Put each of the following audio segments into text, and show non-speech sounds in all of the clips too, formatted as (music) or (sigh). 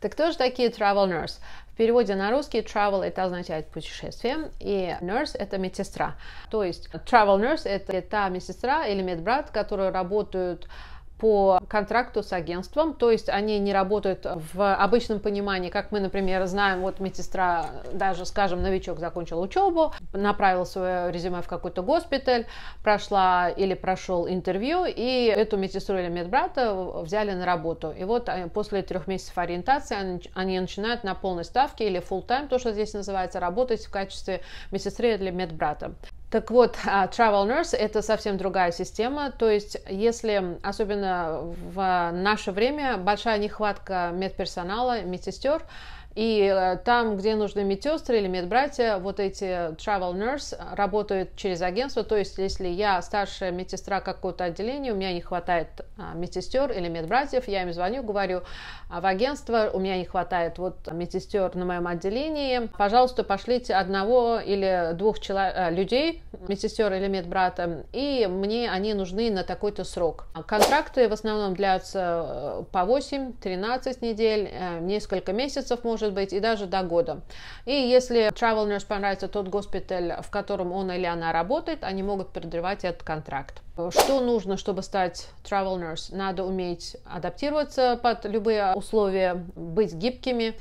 Так кто же такие travel nurse? В переводе на русский travel это означает путешествие, и nurse это медсестра. То есть travel nurse это та медсестра или медбрат, которые работают по контракту с агентством, то есть они не работают в обычном понимании, как мы, например, знаем, вот медсестра, даже, скажем, новичок закончил учебу, направил свое резюме в какой-то госпиталь, прошла или прошел интервью, и эту медсестру или медбрата взяли на работу. И вот э, после трех месяцев ориентации они начинают на полной ставке или full time, то, что здесь называется, работать в качестве медсестры или медбрата. Так вот, (laughs) а, Travel Nurse это совсем другая система, то есть если, особенно в наше время, большая нехватка медперсонала, медсестер, и э, там, где нужны медсестры или медбратья, вот эти travel nurse работают через агентство. То есть, если я старшая медсестра какого-то отделения, у меня не хватает а, медсестер или медбратьев, я им звоню, говорю «А в агентство, у меня не хватает вот медсестер на моем отделении. Пожалуйста, пошлите одного или двух чело- э, людей, медсестер или медбрата, и мне они нужны на такой-то срок. Контракты в основном длятся э, по 8-13 недель, несколько месяцев может может быть и даже до года. И если travel nurse понравится тот госпиталь, в котором он или она работает, они могут продлевать этот контракт. Что нужно, чтобы стать travel nurse? Надо уметь адаптироваться под любые условия, быть гибкими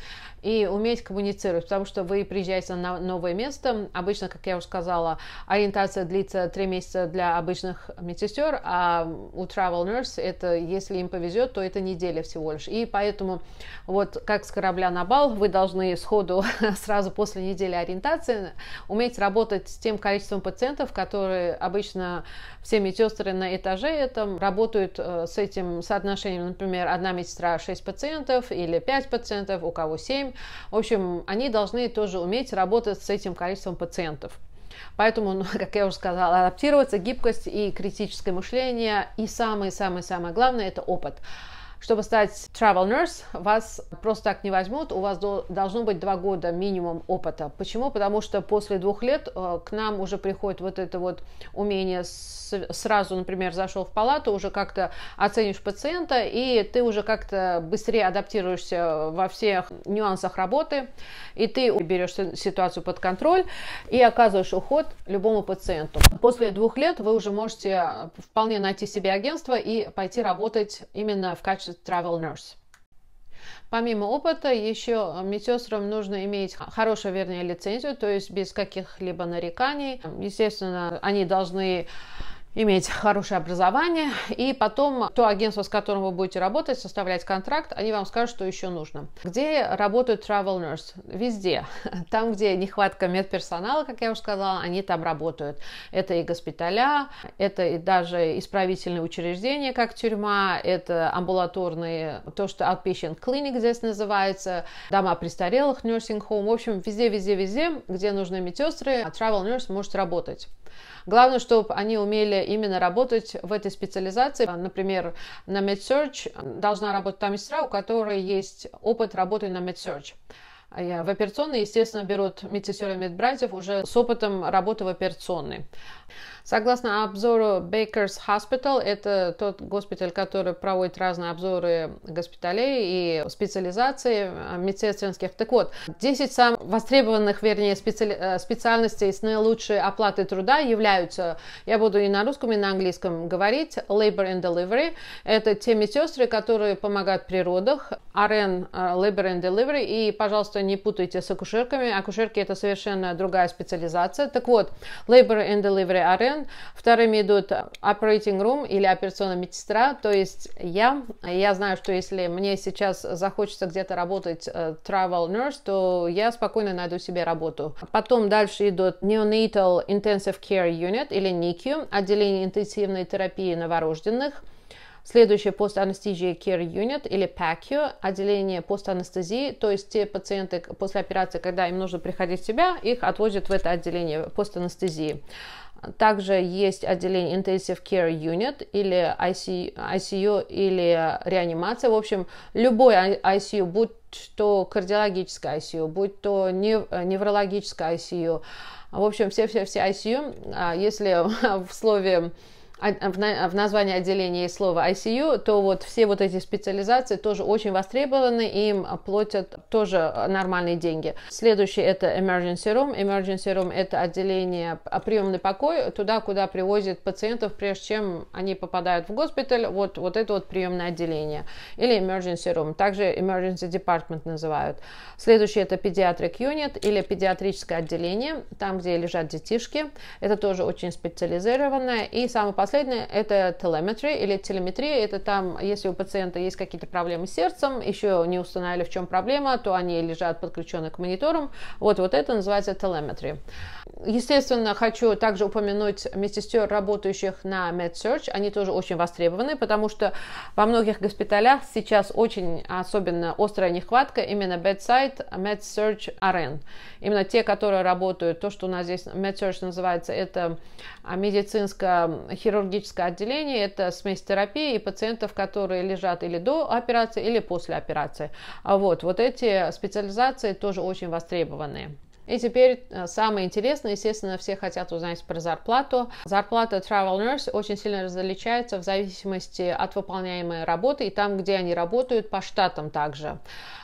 и уметь коммуницировать, потому что вы приезжаете на новое место. Обычно, как я уже сказала, ориентация длится 3 месяца для обычных медсестер, а у travel nurse это, если им повезет, то это неделя всего лишь. И поэтому вот как с корабля на бал, вы должны сходу (laughs) сразу после недели ориентации уметь работать с тем количеством пациентов, которые обычно все медсестры на этаже этом работают э, с этим соотношением, например, одна медсестра 6 пациентов или 5 пациентов, у кого 7. В общем, они должны тоже уметь работать с этим количеством пациентов. Поэтому, ну, (laughs) как я уже сказала, адаптироваться, гибкость и критическое мышление. И самое-самое-самое главное – это опыт. Чтобы стать travel nurse, вас просто так не возьмут, у вас должно быть два года минимум опыта. Почему? Потому что после двух лет э, к нам уже приходит вот это вот умение сразу, например, зашел в палату, уже как-то оценишь пациента, и ты уже как-то быстрее адаптируешься во всех нюансах работы, и ты берешь ситуацию под контроль и оказываешь уход любому пациенту. После двух лет вы уже можете вполне найти себе агентство и пойти работать именно в качестве travel nurse. Помимо опыта, еще э, медсестрам нужно иметь хорошую, вернее, лицензию, то есть без каких-либо нареканий. Естественно, они должны иметь хорошее образование, и потом то агентство, с которым вы будете работать, составлять контракт, они вам скажут, что еще нужно. Где работают travel nurse? Везде. (laughs) Там, где нехватка медперсонала, как я уже сказала, они там работают. Это и госпиталя, это и даже исправительные учреждения, как тюрьма, это амбулаторные, то, что outpatient clinic здесь называется, дома престарелых, nursing home, в общем, везде, везде, везде, где нужны медсестры, travel nurse может работать. Главное, чтобы они умели именно работать в этой специализации. Например, на MedSearch должна работать та медсестра, у которой есть опыт работы на MedSearch. В операционной, естественно, берут медсестер и медбратьев уже с опытом работы в операционной. Согласно обзору Baker's Hospital, это тот госпиталь, который проводит разные обзоры госпиталей и специализации э, медицинских. Так вот, 10 самых востребованных, вернее, специали... Э, специальностей с наилучшей оплатой труда являются, я буду и на русском, и на английском говорить, labor and delivery. Это те медсестры, которые помогают при родах, RN, э, labor and delivery. И, пожалуйста, не путайте с акушерками. Акушерки – это совершенно другая специализация. Так вот, labor and delivery RN, вторыми идут operating room или операционная медсестра, то есть я. Я знаю, что если мне сейчас захочется где-то работать э, travel nurse, то я спокойно найду себе работу. Потом дальше идут neonatal intensive care unit или NICU, отделение интенсивной терапии новорожденных, Следующее постанестезия care unit или PACU, отделение постанестезии, то есть те пациенты после операции, когда им нужно приходить в себя, их отвозят в это отделение постанестезии. Также есть отделение Intensive Care Unit или ICU, или реанимация. В общем, любой ICU, будь то кардиологическая ICU, будь то нев, неврологическое ICU, в общем, все-все-все ICU, а если (laughs) в слове а, а а в названии отделения есть слово ICU, то вот все вот эти специализации тоже очень востребованы, им платят тоже нормальные деньги. Следующий это emergency room. Emergency room это отделение приемный покой, туда, куда привозят пациентов, прежде чем они попадают в госпиталь, вот, вот это вот приемное отделение. Или emergency room, также emergency department называют. Следующий это pediatric unit или педиатрическое отделение, там, где лежат детишки. Это тоже очень специализированное. И самый последнее – это телеметрия или телеметрия. Это там, если у пациента есть какие-то проблемы с сердцем, еще не установили, в чем проблема, то они лежат подключены к мониторам. Вот, вот это называется telemetry. Естественно, хочу также упомянуть медсестер, работающих на MedSearch. Они тоже очень востребованы, потому что во многих госпиталях сейчас очень особенно острая нехватка именно bedside MedSearch RN. Именно те, которые работают, то, что у нас здесь MedSearch называется, это медицинская хирургия хирургическое отделение – это смесь терапии и пациентов, которые лежат или до операции, или после операции. А Вот, вот эти специализации тоже очень востребованы. И теперь э, самое интересное, естественно, все хотят узнать про зарплату. Зарплата travel nurse очень сильно различается в зависимости от выполняемой работы и там, где они работают, по штатам также.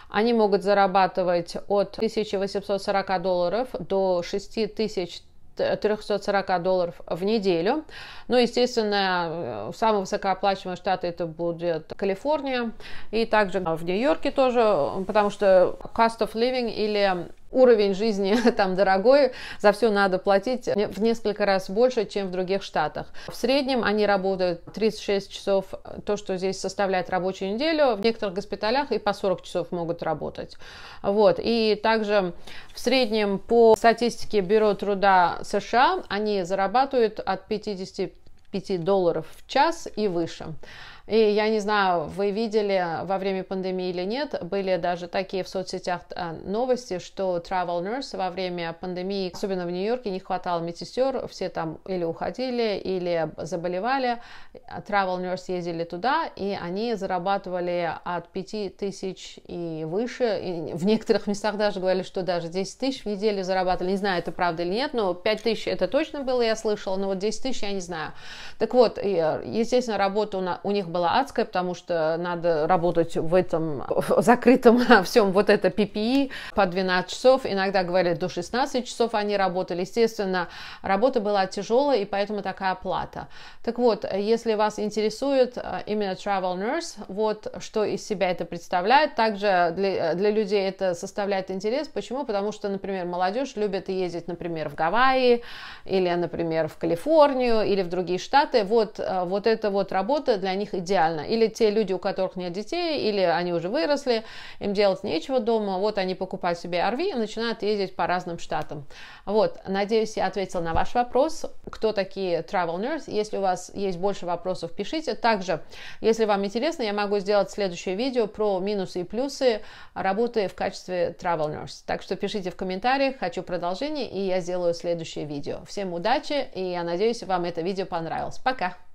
Они могут зарабатывать от 1840 долларов до 6000 340 долларов в неделю. Ну, естественно, э, самый высокооплачиваемый штат это будет Калифорния и также в Нью-Йорке тоже, потому что cost of living или уровень жизни (laughs) там дорогой, за все надо платить в несколько раз больше, чем в других штатах. В среднем они работают 36 часов, э, то, что здесь составляет рабочую неделю, в некоторых госпиталях и по 40 часов могут работать. Вот. И также в среднем по статистике Бюро труда США они зарабатывают от 55 долларов в час и выше. И я не знаю, вы видели во время пандемии или нет, были даже такие в соцсетях э, новости, что travel nurse во время пандемии, особенно в Нью-Йорке, не хватало медсестер, все там или уходили, или заболевали. Travel nurse ездили туда, и они зарабатывали от 5 тысяч и выше. И в некоторых местах даже говорили, что даже 10 тысяч в неделю зарабатывали. Не знаю, это правда или нет, но 5 тысяч это точно было, я слышала, но вот 10 тысяч я не знаю. Так вот, э, естественно, работа у них была адская, потому что надо работать в этом в (laughs) закрытом (laughs) всем вот это PPE по 12 часов. Иногда говорили до 16 часов они работали. Естественно, работа была тяжелая, и поэтому такая плата. Так вот, если вас интересует э, именно travel nurse, вот что из себя это представляет. Также для, э, для людей это составляет интерес. Почему? Потому что, например, молодежь любит ездить, например, в Гавайи или, например, в Калифорнию или в другие штаты. Вот, э, вот эта вот работа для них идеально. Или те люди, у которых нет детей, или они уже выросли, им делать нечего дома, вот они покупают себе RV и начинают ездить по разным штатам. Вот, надеюсь, я ответила на ваш вопрос, кто такие travel nurse. Если у вас есть больше вопросов, пишите. Также, если вам интересно, я могу сделать следующее видео про минусы и плюсы работы в качестве travel nurse. Так что пишите в комментариях, хочу продолжение, и я сделаю следующее видео. Всем удачи, и я надеюсь, вам это видео понравилось. Пока!